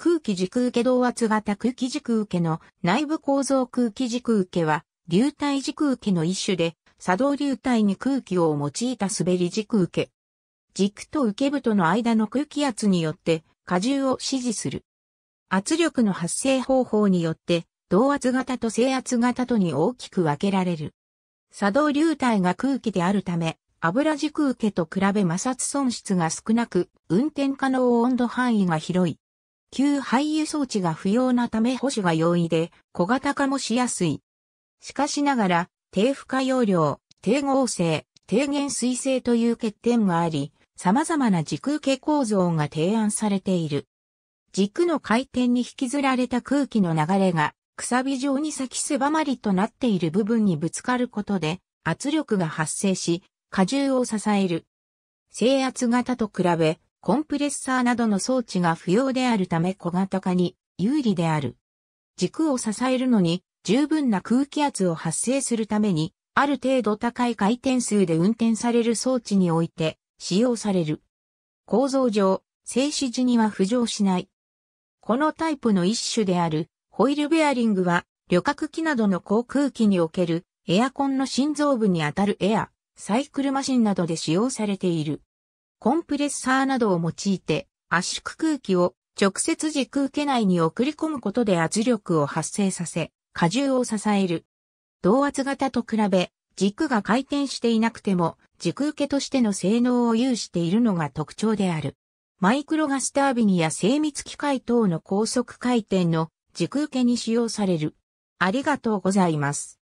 空気軸受け動圧型空気軸受けの内部構造空気軸受けは、流体軸受けの一種で、作動流体に空気を用いた滑り軸受け。軸と受け部との間の空気圧によって荷重を支持する。圧力の発生方法によって、動圧型と制圧型とに大きく分けられる。作動流体が空気であるため、油軸受けと比べ摩擦損失が少なく、運転可能温度範囲が広い。旧廃油装置が不要なため保守が容易で小型化もしやすい。しかしながら、低負荷容量、低合成、低減水性という欠点があり、様々な軸受構造が提案されている。軸の回転に引きずられた空気の流れが、くさび状に先狭まりとなっている部分にぶつかることで、圧力が発生し、荷重を支える。制圧型と比べ、コンプレッサーなどの装置が不要であるため小型化に有利である。軸を支えるのに十分な空気圧を発生するために、ある程度高い回転数で運転される装置において使用される。構造上、静止時には浮上しない。このタイプの一種であるホイールベアリングは旅客機などの航空機におけるエアコンの心臓部にあたるエア、サイクルマシンなどで使用されている。コンプレッサーなどを用いて圧縮空気を直接時空気内に送り込むことで圧力を発生させ、荷重を支える。同圧型と比べ、軸が回転していなくても、軸受けとしての性能を有しているのが特徴である。マイクロガスタービニや精密機械等の高速回転の軸受けに使用される。ありがとうございます。